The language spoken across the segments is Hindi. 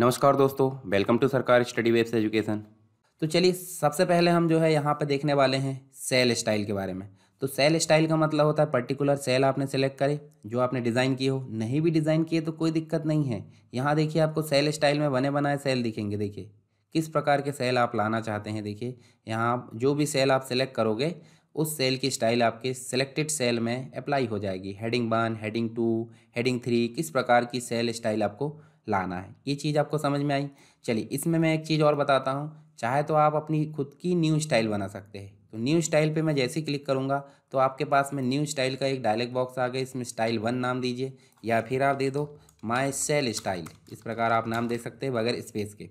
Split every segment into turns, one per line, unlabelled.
नमस्कार दोस्तों welcome to Sarkar study webs education तो चलिए सबसे पहले हम जो है यहाँ पर देखने वाले हैं सेल स्टाइल के बारे में तो सेल स्टाइल का मतलब होता है पर्टिकुलर सेल आपने सेलेक्ट करे जो आपने डिज़ाइन किए हो नहीं भी डिज़ाइन किए तो कोई दिक्कत नहीं है यहाँ देखिए आपको सेल स्टाइल में बने बनाए सेल दिखेंगे देखिए किस प्रकार के सेल आप लाना चाहते हैं देखिए यहाँ जो भी सेल आप सेलेक्ट करोगे उस सेल की स्टाइल आपके सिलेक्टेड सेल में अप्लाई हो जाएगी heading one heading two heading three किस प्रकार की सेल स्टाइल आपको लाना है ये चीज़ आपको समझ में आई चलिए इसमें मैं एक चीज़ और बताता हूँ चाहे तो आप अपनी खुद की न्यू स्टाइल बना सकते हैं तो न्यू स्टाइल पे मैं जैसे ही क्लिक करूँगा तो आपके पास में न्यू स्टाइल का एक डायलॉग बॉक्स आ गया इसमें स्टाइल वन नाम दीजिए या फिर आप दे दो माई सेल स्टाइल इस प्रकार आप नाम दे सकते हैं बगैर स्पेस के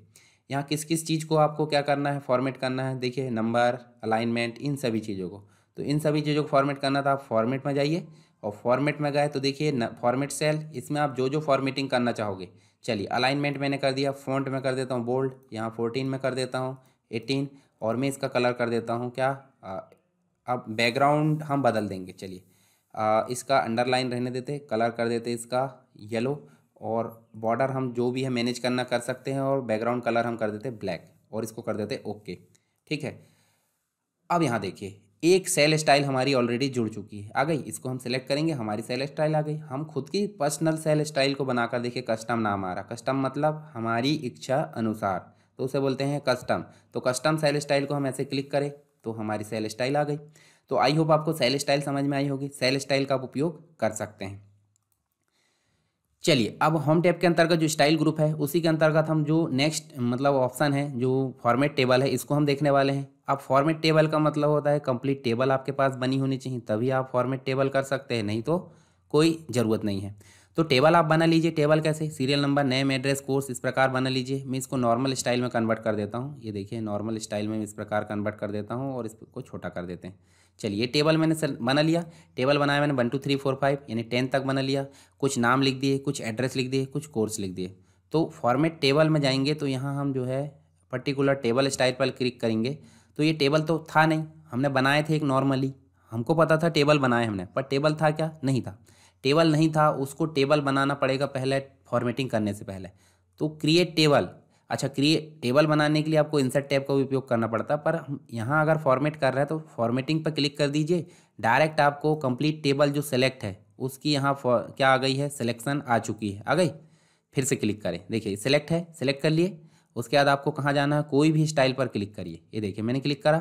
यहाँ किस किस चीज़ को आपको क्या करना है फॉर्मेट करना है देखिए नंबर अलाइनमेंट इन सभी चीज़ों को तो इन सभी चीज़ों को फॉर्मेट करना था आप फॉर्मेट में जाइए और फॉर्मेट में गए तो देखिए फॉर्मेट सेल इसमें आप जो जो फॉर्मेटिंग करना चाहोगे चलिए अलाइनमेंट मैंने कर दिया फ़ॉन्ट में कर देता हूँ बोल्ड यहाँ फोर्टीन में कर देता हूँ एटीन और मैं इसका कलर कर देता हूँ क्या अब बैकग्राउंड हम बदल देंगे चलिए इसका अंडरलाइन रहने देते कलर कर देते इसका येलो और बॉर्डर हम जो भी है मैनेज करना कर सकते हैं और बैकग्राउंड कलर हम कर देते ब्लैक और इसको कर देते ओके ठीक है अब यहाँ देखिए एक सेल स्टाइल हमारी ऑलरेडी जुड़ चुकी है आ गई इसको हम सेलेक्ट करेंगे हमारी सेल स्टाइल आ गई हम खुद की पर्सनल सेल स्टाइल को बनाकर देखें कस्टम नाम आ रहा कस्टम मतलब हमारी इच्छा अनुसार तो उसे बोलते हैं कस्टम तो कस्टम सेल स्टाइल को हम ऐसे क्लिक करें तो हमारी सेल स्टाइल आ गई तो आई होप आपको सेल स्टाइल समझ में आई होगी सेल स्टाइल का आप उपयोग कर सकते हैं चलिए अब होम टैब के अंतर्गत जो स्टाइल ग्रुप है उसी के अंतर्गत हम जो नेक्स्ट मतलब ऑप्शन है जो फॉर्मेट टेबल है इसको हम देखने वाले हैं अब फॉर्मेट टेबल का मतलब होता है कंप्लीट टेबल आपके पास बनी होनी चाहिए तभी आप फॉर्मेट टेबल कर सकते हैं नहीं तो कोई ज़रूरत नहीं है तो टेबल आप बना लीजिए टेबल कैसे serial number name address course इस प्रकार बना लीजिए मैं इसको नॉर्मल स्टाइल में कन्वर्ट कर देता हूँ ये देखिए नॉर्मल स्टाइल में इस प्रकार कन्वर्ट कर देता हूँ और इसको छोटा कर देते हैं चलिए टेबल मैंने सर बना लिया टेबल बनाया मैंने one two three four five यानी टेन तक बना लिया कुछ नाम लिख दिए कुछ एड्रेस लिख दिए कुछ कोर्स लिख दिए तो फॉर्मेट टेबल में जाएंगे तो यहाँ हम जो है पर्टिकुलर टेबल स्टाइल पर क्लिक करेंगे तो ये टेबल तो था नहीं हमने बनाए थे एक नॉर्मली हमको पता था टेबल बनाए हमने पर टेबल था क्या नहीं था टेबल नहीं था उसको टेबल बनाना पड़ेगा पहले फॉर्मेटिंग करने से पहले तो क्रिएट टेबल अच्छा क्रिएट टेबल बनाने के लिए आपको इंसर्ट टैब का भी उपयोग करना पड़ता है पर यहाँ अगर फॉर्मेट कर रहे हैं तो फॉर्मेटिंग पर क्लिक कर दीजिए डायरेक्ट आपको कंप्लीट टेबल जो सेलेक्ट है उसकी यहाँ क्या आ गई है सिलेक्शन आ चुकी है आ गई फिर से क्लिक करें देखिए सेलेक्ट है सेलेक्ट कर लिए उसके बाद आपको कहाँ जाना है कोई भी स्टाइल पर क्लिक करिए ये देखिए मैंने क्लिक करा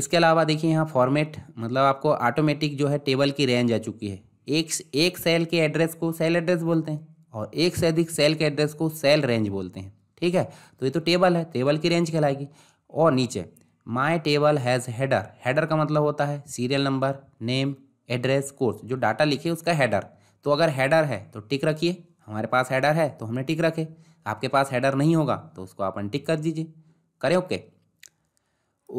इसके अलावा देखिए यहाँ फॉर्मेट मतलब आपको ऑटोमेटिक जो है टेबल की रेंज आ चुकी है एक एक सेल के एड्रेस को सेल एड्रेस बोलते हैं और एक से अधिक सेल के एड्रेस को सेल रेंज बोलते हैं ठीक है तो ये तो टेबल है टेबल की रेंज कहलाएगी और नीचे my table has header header का मतलब होता है serial number name address course जो डाटा लिखे उसका हेडर तो अगर हेडर है तो टिक रखिए हमारे पास हेडर है तो हमने टिक रखे आपके पास हेडर नहीं होगा तो उसको आप अनटिक कर दीजिए करें ओके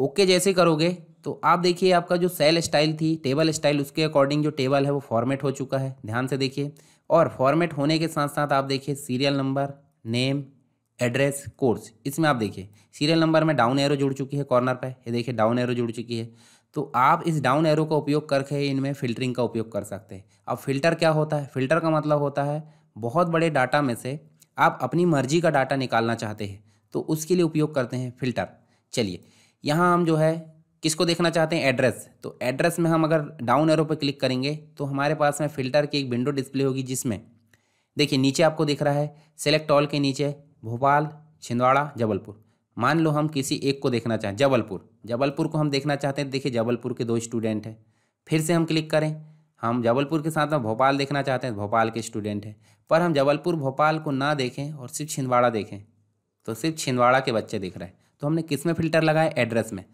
ओके जैसे करोगे तो आप देखिए आपका जो सेल स्टाइल थी टेबल स्टाइल उसके अकॉर्डिंग जो टेबल है वो फॉर्मेट हो चुका है ध्यान से देखिए और फॉर्मेट होने के साथ साथ आप देखिए serial number name address course इसमें आप देखिए सीरियल नंबर में डाउन एरो जुड़ चुकी है कॉर्नर पर ये देखिए डाउन एरो जुड़ चुकी है तो आप इस डाउन एरो का उपयोग करके इनमें फ़िल्टरिंग का उपयोग कर सकते हैं अब फ़िल्टर क्या होता है फ़िल्टर का मतलब होता है बहुत बड़े डाटा में से आप अपनी मर्जी का डाटा निकालना चाहते हैं तो उसके लिए उपयोग करते हैं फिल्टर चलिए यहाँ हम जो है किसको देखना चाहते हैं एड्रेस तो एड्रेस में हम अगर डाउन एरो पर क्लिक करेंगे तो हमारे पास में फ़िल्टर की एक विंडो डिस्प्ले होगी जिसमें देखिए नीचे आपको दिख रहा है सेलेक्ट ऑल के नीचे भोपाल छिंदवाड़ा जबलपुर मान लो हम किसी एक को देखना चाहें जबलपुर जबलपुर को हम देखना चाहते हैं देखिए जबलपुर के दो स्टूडेंट हैं फिर से हम क्लिक करें हम जबलपुर के साथ में भोपाल देखना चाहते हैं भोपाल के स्टूडेंट हैं पर हम जबलपुर भोपाल को ना देखें और सिर्फ छिंदवाड़ा देखें तो सिर्फ छिंदवाड़ा के बच्चे दिख रहे हैं तो हमने किस में फ़िल्टर लगाया एड्रेस में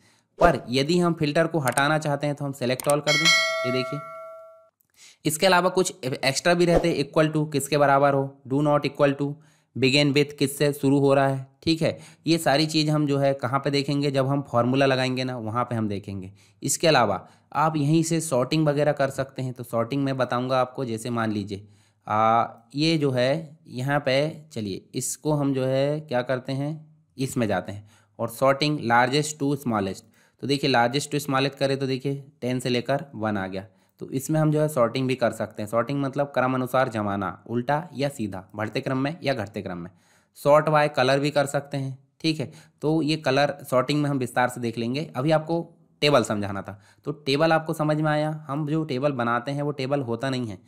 पर यदि हम फिल्टर को हटाना चाहते हैं तो हम सेलेक्ट ऑल कर दें ये देखिए इसके अलावा कुछ एक्स्ट्रा भी रहते हैं इक्वल टू किसके बराबर हो do not equal to begin with किससे शुरू हो रहा है ठीक है ये सारी चीज़ हम जो है कहाँ पे देखेंगे जब हम फॉर्मूला लगाएंगे ना वहाँ पे हम देखेंगे इसके अलावा आप यहीं से सॉर्टिंग वगैरह कर सकते हैं तो सॉर्टिंग मैं बताऊँगा आपको जैसे मान लीजिए ये जो है यहाँ पे चलिए इसको हम जो है क्या करते हैं इसमें जाते हैं और शॉर्टिंग लार्जेस्ट टू स्मॉलेस्ट तो देखिए लार्जेस्ट टू स्मॉलेस्ट करें तो देखिए टेन से लेकर वन आ गया तो इसमें हम जो है सॉर्टिंग भी कर सकते हैं सॉर्टिंग मतलब क्रम अनुसार जमाना उल्टा या सीधा बढ़ते क्रम में या घटते क्रम में सॉर्ट बाय कलर भी कर सकते हैं ठीक है तो ये कलर सॉर्टिंग में हम विस्तार से देख लेंगे अभी आपको टेबल समझाना था तो टेबल आपको समझ में आया हम जो टेबल बनाते हैं वो टेबल होता नहीं है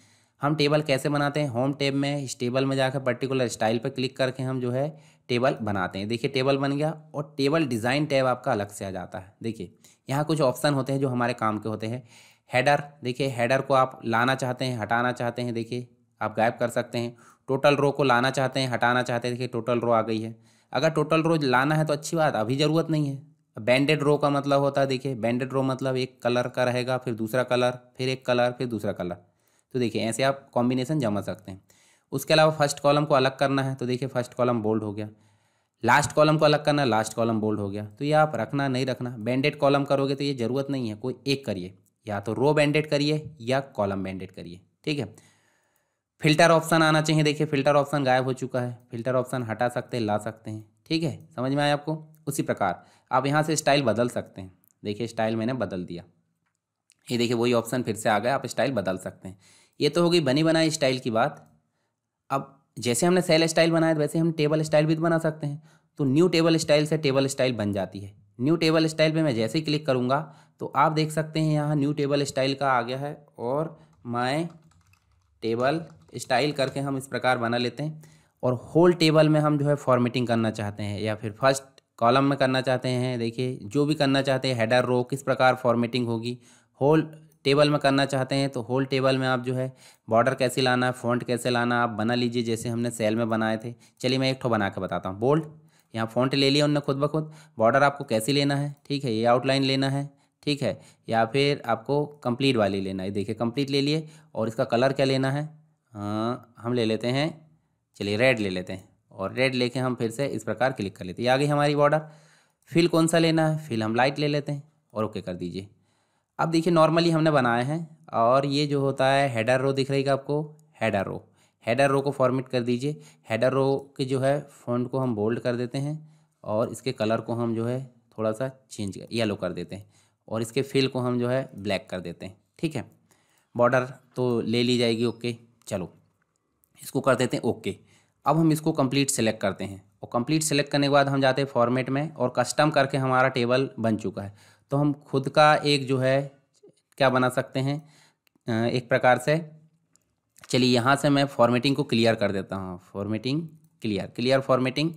हम टेबल कैसे बनाते हैं होम टेब में इस टेबल में जाकर पर्टिकुलर स्टाइल पर क्लिक करके हम जो है टेबल बनाते हैं देखिए टेबल बन गया और टेबल डिज़ाइन टैब आपका अलग से आ जाता है देखिए यहाँ कुछ ऑप्शन होते हैं जो हमारे काम के होते हैं हेडर देखिए हेडर को आप लाना चाहते हैं हटाना चाहते हैं देखिए आप गायब कर सकते हैं टोटल रो को लाना चाहते हैं हटाना चाहते हैं देखिए टोटल रो आ गई है अगर टोटल रो लाना है तो अच्छी बात अभी ज़रूरत नहीं है बैंडेड रो का मतलब होता है देखिए बैंडेड रो मतलब एक कलर का रहेगा फिर दूसरा कलर फिर एक कलर फिर दूसरा कलर तो देखिए ऐसे आप कॉम्बिनेशन जमा सकते हैं उसके अलावा फर्स्ट कॉलम को अलग करना है तो देखिए फर्स्ट कॉलम बोल्ड हो गया लास्ट कॉलम को अलग करना लास्ट कॉलम बोल्ड हो गया तो ये आप रखना नहीं रखना बैंडेड कॉलम करोगे तो ये ज़रूरत नहीं है कोई एक करिए या तो रो बैंडेड करिए या कॉलम बैंडेड करिए ठीक है फिल्टर ऑप्शन आना चाहिए देखिए फिल्टर ऑप्शन गायब हो चुका है फिल्टर ऑप्शन हटा सकते हैं ला सकते हैं ठीक है समझ में आया आपको उसी प्रकार आप यहाँ से स्टाइल बदल सकते हैं देखिए स्टाइल मैंने बदल दिया ये देखिए वही ऑप्शन फिर से आ गया आप स्टाइल बदल सकते हैं ये तो होगी बनी बनाई स्टाइल की बात अब जैसे हमने सेल स्टाइल बनाया वैसे हम टेबल स्टाइल भी बना सकते हैं तो न्यू टेबल स्टाइल से टेबल स्टाइल बन जाती है न्यू टेबल स्टाइल पे मैं जैसे ही क्लिक करूँगा तो आप देख सकते हैं यहाँ न्यू टेबल स्टाइल का आ गया है और माय टेबल स्टाइल करके हम इस प्रकार बना लेते हैं और होल टेबल में हम जो है फॉर्मेटिंग करना चाहते हैं या फिर फर्स्ट कॉलम में करना चाहते हैं देखिए जो भी करना चाहते हैं हेडर रो किस प्रकार फॉर्मेटिंग होगी होल टेबल में करना चाहते हैं तो होल टेबल में आप जो है बॉर्डर कैसे लाना है फॉन्ट कैसे लाना आप बना लीजिए जैसे हमने सेल में बनाए थे चलिए मैं एक ठो बना के बताता हूँ बोल्ड यहाँ फ़ॉन्ट ले लिया उनने खुद ब खुद बॉर्डर आपको कैसी लेना है ठीक है ये आउटलाइन लेना है ठीक है या फिर आपको कंप्लीट वाली लेना है देखिए कंप्लीट ले लिए और इसका कलर क्या लेना है हाँ हम ले लेते हैं चलिए रेड ले लेते हैं और रेड लेके हम फिर से इस प्रकार क्लिक कर लेते हैं आगे हमारी बॉर्डर फिल कौन सा लेना है फिल हम लाइट ले लेते हैं और ओके कर दीजिए अब देखिए नॉर्मली हमने बनाए हैं और ये जो होता है हेडर रो दिख रहेगा आपको हेडर रो हेडर रो को फॉर्मेट कर दीजिए हेडर रो के जो है फॉन्ट को हम बोल्ड कर देते हैं और इसके कलर को हम जो है थोड़ा सा चेंज येलो कर देते हैं और इसके फिल को हम जो है ब्लैक कर देते हैं ठीक है बॉर्डर तो ले ली जाएगी ओके चलो इसको कर देते हैं ओके अब हम इसको कंप्लीट सेलेक्ट करते हैं और कंप्लीट सेलेक्ट करने के बाद हम जाते हैं फॉर्मेट में और कस्टम करके हमारा टेबल बन चुका है तो हम खुद का एक जो है क्या बना सकते हैं एक प्रकार से चलिए यहाँ से मैं फॉर्मेटिंग को क्लियर कर देता हूँ फॉर्मेटिंग क्लियर क्लियर फॉर्मेटिंग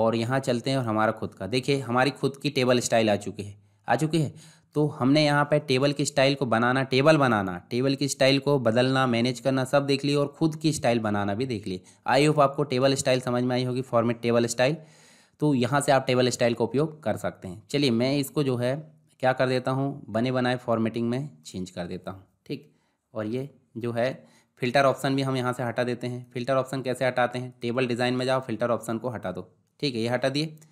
और यहाँ चलते हैं और हमारा खुद का देखिए हमारी खुद की टेबल स्टाइल आ चुकी है आ चुकी है तो हमने यहाँ पर टेबल की स्टाइल को बनाना टेबल बनाना टेबल की स्टाइल को बदलना मैनेज करना सब देख लिए और खुद की स्टाइल बनाना भी देख लिए आई होप आपको टेबल स्टाइल समझ में आई होगी फॉर्मेट टेबल स्टाइल तो यहाँ से आप टेबल स्टाइल का उपयोग कर सकते हैं चलिए मैं इसको जो है क्या कर देता हूँ बने बनाए फॉर्मेटिंग में चेंज कर देता हूँ ठीक और ये जो है फिल्टर ऑप्शन भी हम यहाँ से हटा देते हैं फिल्टर ऑप्शन कैसे हटाते हैं टेबल डिज़ाइन में जाओ फिल्टर ऑप्शन को हटा दो ठीक है ये हटा दिए